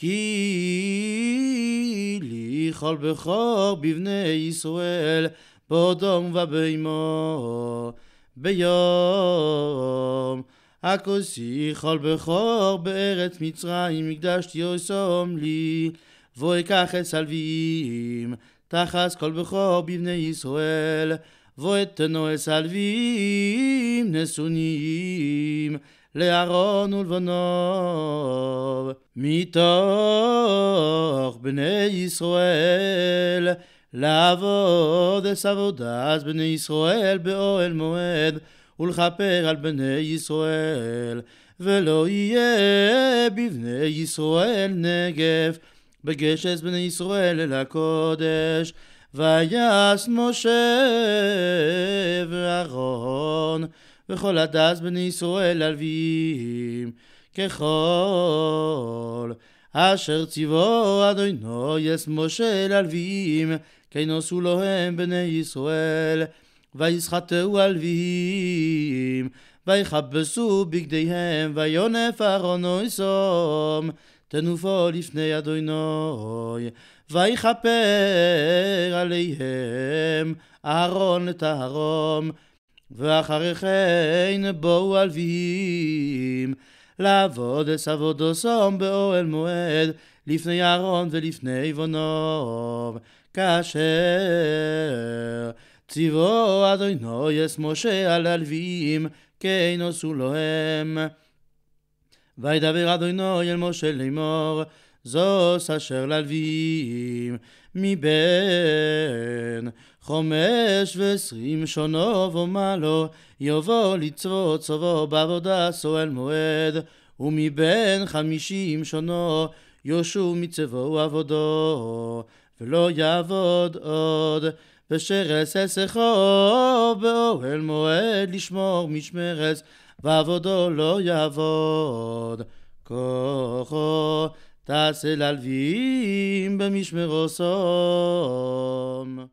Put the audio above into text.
כי ליכל בכור בבני ישראל, באדום ובאמו, ביום. הכוסי כל בכור בארץ מצרים, הקדשתי עושום לי, ואקח את סלווים, תחס כל בכור בבני ישראל, ואתנו את סלווים, נשונים, לאהרון ולבנו. מתוך בני ישראל, לעבוד את עבודת בני ישראל באוהל מועד, ולכפר על בני ישראל, ולא יהיה בבני ישראל נגף, בגשס בני ישראל אל הקודש. ויעש משה ואהרון, וכל הדס בני ישראל הלווים. ככל אשר ציוו אדינו יש משה ללווים, כי נוסו להם בני ישראל, ויסחטו הלווים, ויכבסו בגדיהם, ויונף ארונו יסום, תנופו לפני אדינו, ויכפר עליהם ארון לטהרום, ואחריכן בואו הלווים. לעבוד את לעבודס סום באוהל מועד, לפני אהרון ולפני בונוב, כאשר ציוו אדינו יש משה על הלווים, כי כן נוסו להם. וידבר אדינו אל משה לאמור, זוס אשר ללווים. מבין חומש ועשרים שונו ומעלו, יבוא לצוות צבו בעבודה סואל מועד, ומבין חמישים שונו, יושו מצבו עבודו, ולא יעבוד עוד. ושרס עסכו באוהל מועד לשמור משמרס, ועבודו לא יעבוד. כוחו תעשה ללווים במשמרו סום.